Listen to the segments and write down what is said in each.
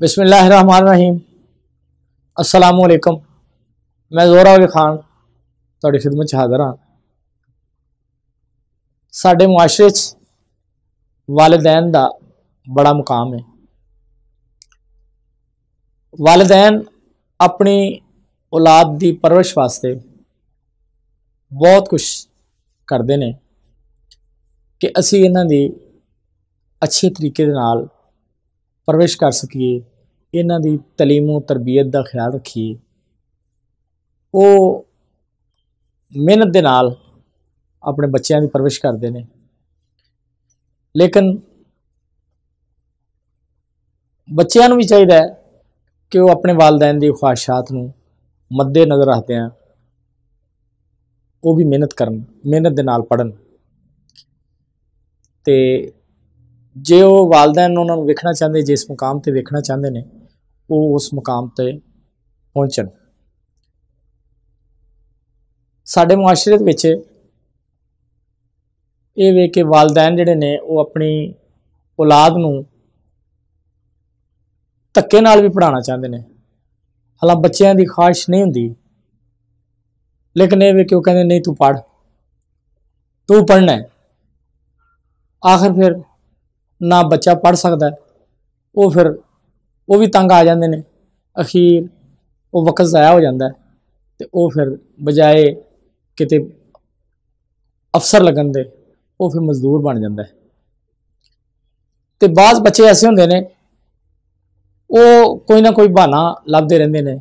बिसमीम असलकम मैं जोरा अली खान ਤੁਹਾਡੀ ਖਿਦਮਤ 'ਚ ਹਾਜ਼ਰ ਹਾਂ ਸਾਡੇ ਮੁਆਸ਼ਰੇ 'ਚ ਵਾਲਿਦੈਨ ਦਾ ਬੜਾ ਮੁਕਾਮ ਹੈ ਵਾਲਿਦੈਨ ਆਪਣੀ ਔਲਾਦ ਦੀ ਪਰਵਰਿਸ਼ ਵਾਸਤੇ ਬਹੁਤ ਕੁਝ ਕਰਦੇ ਨੇ ਕਿ ਅਸੀਂ ਇਹਨਾਂ ਦੀ ਅੱਛੇ ਤਰੀਕੇ ਦੇ ਨਾਲ ਪਰਵਰਿਸ਼ ਕਰ ਸਕੀਏ ਇਹਨਾਂ ਦੀ تعلیم ਤਰਬੀਅਤ ਦਾ ਖਿਆਲ ਰੱਖੀ ਉਹ ਮਿਹਨਤ ਦੇ ਨਾਲ ਆਪਣੇ ਬੱਚਿਆਂ ਦੀ ਪਰਵਰਿਸ਼ ਕਰਦੇ ਨੇ ਲੇਕਿਨ ਬੱਚਿਆਂ ਨੂੰ ਵੀ ਚਾਹੀਦਾ ਹੈ ਕਿ ਉਹ ਆਪਣੇ ਵਾਲਦੈਨ ਦੀ ਖੁਆਇਸ਼ਾਤ ਨੂੰ ਮੱਦੇ ਨਜ਼ਰ ਰੱਖਦੇ ਆ ਉਹ ਵੀ ਮਿਹਨਤ ਕਰਨ ਮਿਹਨਤ ਦੇ ਨਾਲ ਪੜਨ ਤੇ ਜੇ ਉਹ ਵਾਲਦੈਨ ਉਹਨਾਂ ਨੂੰ ਵੇਖਣਾ ਚਾਹੁੰਦੇ ਜਿਸ ਮੁਕਾਮ ਤੇ ਵੇਖਣਾ ਚਾਹੁੰਦੇ ਨੇ ਉਹ ਉਸ ਮੁਕਾਮ ਤੇ ਪਹੁੰਚਣ ਸਾਡੇ ਮੁਆਸ਼ਰੇ ਦੇ ਵਿੱਚ ਇਹ ਵੇਖ ਕੇ ਵਾਲਦੈਨ ਜਿਹੜੇ ਨੇ ਉਹ ਆਪਣੀ ਔਲਾਦ ਨੂੰ ਧੱਕੇ ਨਾਲ ਵੀ ਪੜਾਉਣਾ ਚਾਹੁੰਦੇ ਨੇ ਹਾਲਾਂ ਬੱਚਿਆਂ ਦੀ ਖਾਹਿਸ਼ ਨਹੀਂ ਹੁੰਦੀ ਲੇਕਿਨ ਇਹ ਵੇ ਕਿਉਂ ਉਹ ਕਹਿੰਦੇ ਨਹੀਂ ਤੂੰ ਪੜ ਤੂੰ ਪੜਨਾ ਹੈ ਆਖਰ ਫਿਰ ਨਾ ਬੱਚਾ ਪੜ ਸਕਦਾ ਉਹ ਫਿਰ ਉਹ ਵੀ ਤੰਗ ਆ ਜਾਂਦੇ ਨੇ ਅਖੀਰ ਉਹ ਵਕਤ ਜ਼ਾਇਆ ਹੋ ਜਾਂਦਾ ਤੇ ਉਹ ਫਿਰ ਬਜਾਏ ਕਿਤੇ ਅਫਸਰ ਲੱਗਣ ਦੇ ਉਹ ਫਿਰ ਮਜ਼ਦੂਰ ਬਣ ਜਾਂਦਾ ਹੈ ਤੇ ਬਾਅਦ ਬੱਚੇ ਐਸੇ ਹੁੰਦੇ ਨੇ ਉਹ ਕੋਈ ਨਾ ਕੋਈ ਬਹਾਨਾ ਲੱਭਦੇ ਰਹਿੰਦੇ ਨੇ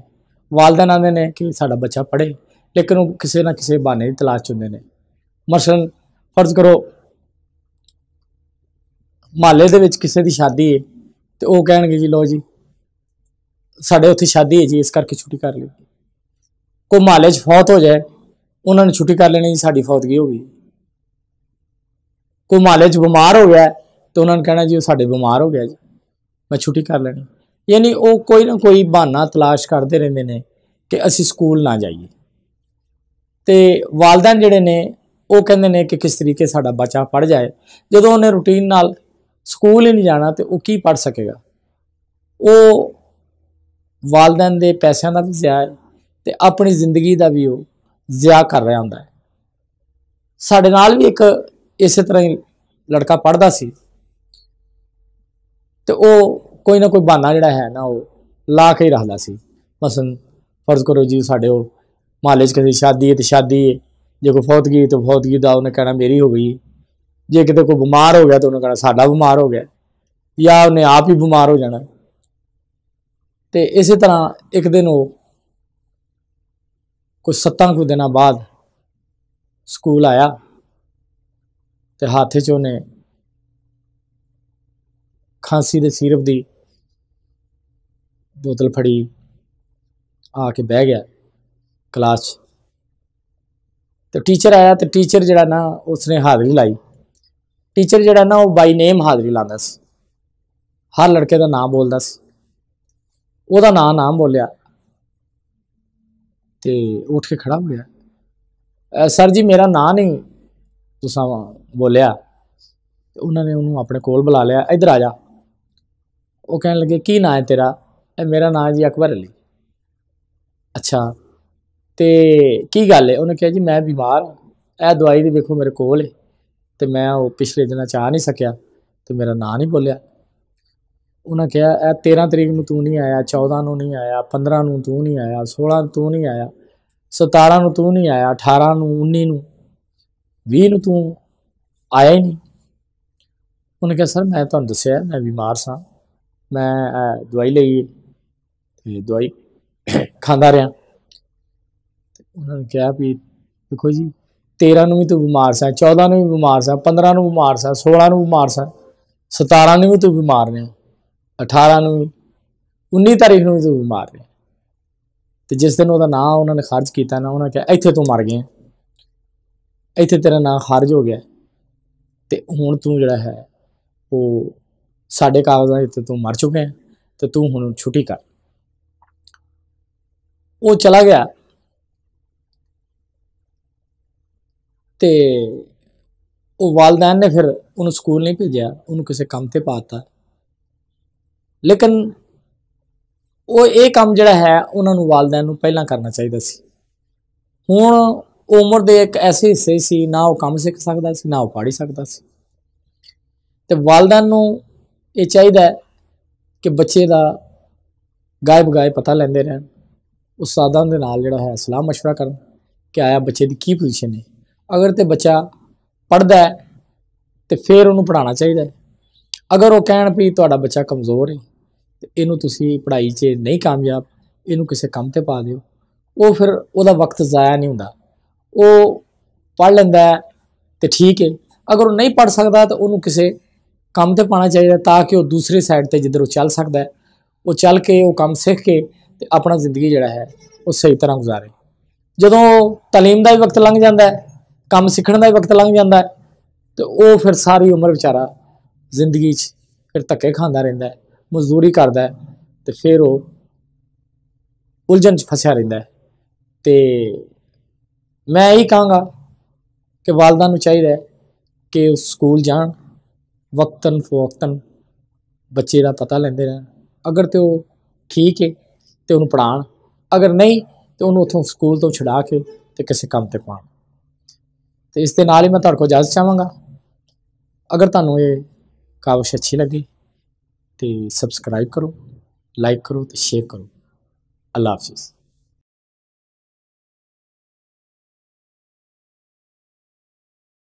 ਵਾਲਦਾਂ ਆਂਦੇ ਨੇ ਕਿ ਸਾਡਾ ਬੱਚਾ ਪੜ੍ਹੇ ਲੇਕਿਨ ਉਹ ਕਿਸੇ ਨਾ ਕਿਸੇ ਬਹਾਨੇ ਦੀ ਤਲਾਸ਼ ਹੁੰਦੇ ਨੇ ਮਸਲਨ ਫਰਜ਼ ਕਰੋ ਮਹੱਲੇ ਦੇ ਵਿੱਚ ਕਿਸੇ ਦੀ ਸ਼ਾਦੀ ਹੈ ਤੇ ਉਹ ਕਹਿਣਗੇ ਜੀ ਲੋ ਜੀ ਸਾਡੇ ਉੱਥੇ ਸ਼ਾਦੀ ਹੈ ਜੀ ਇਸ ਕਰਕੇ ਛੁੱਟੀ ਕਰ ਲਈ ਕੋ ਮਾਲਜ ਫੌਤ ਹੋ ਜਾਏ ਉਹਨਾਂ ਨੇ ਛੁੱਟੀ ਕਰ ਲੈਣੀ ਸਾਡੀ ਫੌਤਗੀ ਹੋ ਗਈ ਕੋ ਮਾਲਜ ਬਿਮਾਰ ਹੋ ਗਿਆ ਤੇ ਉਹਨਾਂ ਨੇ ਕਹਿਣਾ ਜੀ ਉਹ ਸਾਡੇ ਬਿਮਾਰ ਹੋ ਗਿਆ ਜੀ ਮੈਂ ਛੁੱਟੀ ਕਰ ਲੈਣੀ ਯਾਨੀ ਉਹ ਕੋਈ ਨਾ ਕੋਈ ਬਹਾਨਾ ਤਲਾਸ਼ ਕਰਦੇ ਰਹਿੰਦੇ ਨੇ ਕਿ ਅਸੀਂ ਸਕੂਲ ਨਾ ਜਾਈਏ ਤੇ ਵਾਲਦਾਂ ਜਿਹੜੇ ਨੇ ਉਹ ਕਹਿੰਦੇ ਨੇ ਕਿ ਕਿਸ ਤਰੀਕੇ ਸਾਡਾ ਬੱਚਾ ਪੜ ਜਾਏ ਜਦੋਂ ਉਹਨੇ ਰੁਟੀਨ ਨਾਲ ਸਕੂਲ ਹੀ ਨਹੀਂ ਜਾਣਾ ਤੇ ਉਹ ਕੀ ਪੜ ਸਕੇਗਾ ਉਹ ਵਾਲਦਾਂ ਦੇ ਪੈਸਿਆਂ ਦਾ ਵੀ ਜ਼ਿਆ ਹੈ ਤੇ ਆਪਣੀ ਜ਼ਿੰਦਗੀ ਦਾ ਵੀ ਉਹ ਜ਼ਿਆ ਕਰ ਰਿਹਾ ਹੁੰਦਾ ਹੈ ਸਾਡੇ ਨਾਲ ਵੀ ਇੱਕ ਇਸੇ ਤਰ੍ਹਾਂ ਹੀ ਲੜਕਾ ਪੜਦਾ ਸੀ ਤੇ ਉਹ ਕੋਈ ਨਾ ਕੋਈ ਬਹਾਨਾ ਜਿਹੜਾ ਹੈ ਨਾ ਉਹ ਲਾ ਕੇ ਹੀ ਰੱਖਦਾ ਸੀ ਮਸਨ ਫਰਜ਼ ਕਰੋ ਜੀ ਸਾਡੇ ਉਹ ਮਾਲੇ 'ਚ ਕਿਸੇ ਸ਼ਾਦੀ ਹੈ ਤੇ ਸ਼ਾਦੀ ਹੈ ਜੇ ਕੋਈ ਫੌਤਗੀ ਤਾਂ ਫੌਤਗੀ ਦਾ ਉਹਨੇ ਕਹਿਣਾ ਮੇਰੀ ਹੋ ਗਈ ਜੇ ਕਿਤੇ ਕੋਈ ਬਿਮਾਰ ਹੋ ਗਿਆ ਤਾਂ ਉਹਨੇ ਕਹਿਣਾ ਸਾਡਾ ਬਿਮਾਰ ਹੋ ਗਿਆ ਜਾਂ ਉਹਨੇ ਆਪ ਹੀ ਬਿਮਾਰ ਹੋ ਜਾਣਾ ਤੇ ਇਸੇ ਤਰ੍ਹਾਂ ਇੱਕ ਦਿਨ ਉਹ ਕੁਝ ਸੱਤਾਂ ਕੁ ਦਿਨਾਂ ਬਾਅਦ ਸਕੂਲ ਆਇਆ ਤੇ ਹੱਥ 'ਚ ਉਹਨੇ ਖਾਂਸੀ ਦੇ ਸਿਰਪ ਦੀ ਬੋਤਲ ਫੜੀ ਆ ਕੇ ਬਹਿ ਗਿਆ ਕਲਾਸ 'ਚ ਤੇ ਟੀਚਰ ਆਇਆ ਤੇ ਟੀਚਰ ਜਿਹੜਾ ਨਾ ਉਸਨੇ ਹਾਜ਼ਰੀ ਲਾਈ ਟੀਚਰ ਜਿਹੜਾ ਨਾ ਉਹ ਬਾਈ ਨੇਮ ਹਾਜ਼ਰੀ ਲਾਉਂਦਾ ਸੀ ਹਰ ਲੜਕੇ ਦਾ ਨਾਮ ਬੋਲਦਾ ਸੀ ਉਹਦਾ ਨਾਂ ਨਾ ਬੋਲਿਆ ਤੇ ਉੱਠ ਕੇ ਖੜਾ ਹੋ ਗਿਆ ਸਰ ਜੀ ਮੇਰਾ ਨਾਂ ਨਹੀਂ ਤੁਸੀਂ ਬੋਲਿਆ ਉਹਨਾਂ ਨੇ ਉਹਨੂੰ ਆਪਣੇ ਕੋਲ ਬੁਲਾ ਲਿਆ ਇੱਧਰ ਆ ਜਾ ਉਹ ਕਹਿਣ ਲੱਗੇ ਕੀ ਨਾਂ ਹੈ ਤੇਰਾ ਇਹ ਮੇਰਾ ਨਾਂ ਜੀ ਅਕਬਰ ਅਲੀ ਅੱਛਾ ਤੇ ਕੀ ਗੱਲ ਹੈ ਉਹਨੇ ਕਿਹਾ ਜੀ ਮੈਂ ਬਿਮਾਰ ਹਾਂ ਇਹ ਦਵਾਈ ਦੀ ਵੇਖੋ ਮੇਰੇ ਕੋਲ ਹੈ ਤੇ ਮੈਂ ਉਹ ਪਿਛਲੇ ਦਿਨਾਂ ਚਾਹ ਨਹੀਂ ਸਕਿਆ ਤੇ ਮੇਰਾ ਨਾਂ ਨਹੀਂ ਬੋਲਿਆ ਉਹਨਾਂ ਕਿਹਾ ਇਹ 13 ਤਰੀਕ ਨੂੰ ਤੂੰ ਨਹੀਂ ਆਇਆ 14 ਨੂੰ ਨਹੀਂ ਆਇਆ 15 ਨੂੰ ਤੂੰ ਨਹੀਂ ਆਇਆ 16 ਨੂੰ ਤੂੰ ਨਹੀਂ ਆਇਆ 17 ਨੂੰ ਤੂੰ ਨਹੀਂ ਆਇਆ 18 ਨੂੰ 19 ਨੂੰ 20 ਨੂੰ ਤੂੰ ਆਇਆ ਹੀ ਨਹੀਂ ਉਹਨੇ ਕਿਹਾ ਸਰ ਮੈਂ ਤੁਹਾਨੂੰ ਦੱਸਿਆ ਮੈਂ ਬਿਮਾਰ ਸਾਂ ਮੈਂ ਦਵਾਈ ਲਈ ਤੇ ਦਵਾਈ ਖਾਂਦਾ ਰਿਹਾ ਉਹਨਾਂ ਨੇ ਕਿਹਾ ਵੀ ਦੇਖੋ ਜੀ 13 ਨੂੰ ਵੀ ਤੂੰ ਬਿਮਾਰ ਸਾਂ 14 ਨੂੰ ਵੀ ਬਿਮਾਰ ਸਾਂ 15 ਨੂੰ ਬਿਮਾਰ ਸਾਂ 16 ਨੂੰ ਬਿਮਾਰ ਸਾਂ 17 ਨੂੰ ਵੀ ਤੂੰ ਬਿਮਾਰ ਨੇ 18 ਨੂੰ 19 ਤਾਰੀਖ ਨੂੰ ਵੀ ਤੂੰ ਬਿਮਾਰ ਤੇ ਜਿਸ ਦਿਨ ਉਹਦਾ ਨਾਂ ਉਹਨਾਂ ਨੇ ਖਰਚ ਕੀਤਾ ਨਾ ਉਹਨਾਂ ਕਿਹਾ ਇੱਥੇ ਤੂੰ ਮਰ ਗਿਆ ਇੱਥੇ ਤੇਰਾ ਨਾਂ ਖਾਰਜ ਹੋ ਗਿਆ ਤੇ ਹੁਣ ਤੂੰ ਜਿਹੜਾ ਹੈ ਉਹ ਸਾਡੇ ਕਾਗਜ਼ਾਂ ਇੱਥੇ ਤੂੰ ਮਰ ਚੁੱਕਾ ਹੈ ਤੇ ਤੂੰ ਹੁਣ ਛੁੱਟੀ ਕਰ ਉਹ ਚਲਾ ਗਿਆ ਤੇ ਉਹ ਵਾਲਦਾਨ ਨੇ ਫਿਰ ਉਹਨੂੰ ਸਕੂਲ ਨਹੀਂ ਭੇਜਿਆ ਉਹਨੂੰ ਕਿਸੇ ਕੰਮ ਤੇ ਪਾਤਾ ਲੇਕਿਨ ਉਹ ਇਹ ਕੰਮ ਜਿਹੜਾ ਹੈ ਉਹਨਾਂ ਨੂੰ ਵਾਲਦਿਆਂ ਨੂੰ ਪਹਿਲਾਂ ਕਰਨਾ ਚਾਹੀਦਾ ਸੀ ਹੁਣ ਉਮਰ ਦੇ ਇੱਕ ਐਸੇ ਹਿੱਸੇ ਸੀ ਨਾ ਉਹ ਕੰਮ ਸਿੱਖ ਸਕਦਾ ਸੀ ਨਾ ਉਹ ਪੜ੍ਹ ਸਕਦਾ ਸੀ ਤੇ ਵਾਲਦਿਆਂ ਨੂੰ ਇਹ ਚਾਹੀਦਾ ਕਿ ਬੱਚੇ ਦਾ ਗਾਇਬ ਗਾਇ ਪਤਾ ਲੈਂਦੇ ਰਹਿਣ ਉਸਤਾਦਾਂ ਦੇ ਨਾਲ ਜਿਹੜਾ ਹੈ ਸਲਾਹ مشورہ ਕਰਨ ਕਿ ਆਇਆ ਬੱਚੇ ਦੀ ਕੀ ਪੋਜੀਸ਼ਨ ਹੈ ਅਗਰ ਤੇ ਬੱਚਾ ਪੜਦਾ ਹੈ ਤੇ ਫਿਰ ਉਹਨੂੰ ਪੜਾਉਣਾ ਚਾਹੀਦਾ ਹੈ ਅਗਰ ਉਹ ਕਹਿਣ ਵੀ ਤੁਹਾਡਾ ਬੱਚਾ ਕਮਜ਼ੋਰ ਹੈ ਇਹਨੂੰ ਤੁਸੀਂ ਪੜ੍ਹਾਈ 'ਚ ਨਹੀਂ ਕਾਮਯਾਬ ਇਹਨੂੰ ਕਿਸੇ ਕੰਮ ਤੇ ਪਾ ਦਿਓ ਉਹ ਫਿਰ ਉਹਦਾ ਵਕਤ ਜ਼ਾਇਆ ਨਹੀਂ ਹੁੰਦਾ ਉਹ ਪੜ ਲੈਂਦਾ ਤੇ ਠੀਕ ਹੈ ਅਗਰ ਉਹ ਨਹੀਂ ਪੜ ਸਕਦਾ ਤਾਂ ਉਹਨੂੰ ਕਿਸੇ ਕੰਮ ਤੇ ਪਾਣਾ ਚਾਹੀਦਾ ਤਾਂ ਕਿ ਉਹ ਦੂਸਰੇ ਸਾਈਡ ਤੇ ਜਿੱਧਰ ਉਹ ਚੱਲ ਸਕਦਾ ਹੈ ਉਹ ਚੱਲ ਕੇ ਉਹ ਕੰਮ ਸਿੱਖ ਕੇ ਤੇ ਆਪਣਾ ਜ਼ਿੰਦਗੀ ਜਿਹੜਾ ਹੈ ਉਹ ਸਹੀ ਤਰ੍ਹਾਂ ਗੁਜ਼ਾਰੇ ਜਦੋਂ تعلیم ਦਾ ਵੀ ਵਕਤ ਲੰਘ ਜਾਂਦਾ ਹੈ ਕੰਮ ਸਿੱਖਣ ਦਾ ਵੀ ਵਕਤ ਲੰਘ ਜਾਂਦਾ ਹੈ ਤੇ ਉਹ ਫਿਰ ਸਾਰੀ ਉਮਰ ਵਿਚਾਰਾ ਜ਼ਿੰਦਗੀ 'ਚ ਫਿਰ ਧੱਕੇ ਖਾਂਦਾ ਰਹਿੰਦਾ ਹੈ ਮਜ਼ਦੂਰੀ ਕਰਦਾ ਤੇ ਫਿਰ ਉਹ ਉਲਝਣ 'ਚ ਫਸਿਆ ਰਹਿੰਦਾ ਤੇ ਮੈਂ ਇਹੀ ਕਹਾਂਗਾ ਕਿ ਵਾਲਦਾਂ ਨੂੰ ਚਾਹੀਦਾ ਹੈ ਕਿ ਉਹ ਸਕੂਲ ਜਾਣ ਵਕਤਨ ਫੋਕਤਨ ਬੱਚੇ ਦਾ ਪਤਾ ਲੈਂਦੇ ਰਹਿਣ ਅਗਰ ਤੇ ਉਹ ਠੀਕ ਹੈ ਤੇ ਉਹਨੂੰ ਪੜਾਣ ਅਗਰ ਨਹੀਂ ਤੇ ਉਹਨੂੰ ਉਥੋਂ ਸਕੂਲ ਤੋਂ ਛਡਾ ਕੇ ਤੇ ਕਿਸੇ ਕੰਮ ਤੇ ਪਾਉਣ ਤੇ ਇਸ ਦੇ ਨਾਲ ਹੀ ਮੈਂ ਤੁਹਾਡੇ ਕੋਲ ਇਜਾਜ਼ਤ ਚਾਹਾਂਗਾ ਅਗਰ ਤੁਹਾਨੂੰ ਇਹ ਕਾਵਸ਼ ਅੱਛੀ ਲੱਗੀ ਤੇ ਸਬਸਕ੍ਰਾਈਬ ਕਰੋ ਲਾਈਕ ਕਰੋ ਤੇ ਸ਼ੇਅਰ ਕਰੋ ਅੱਲਾ ਹਾਫਿਜ਼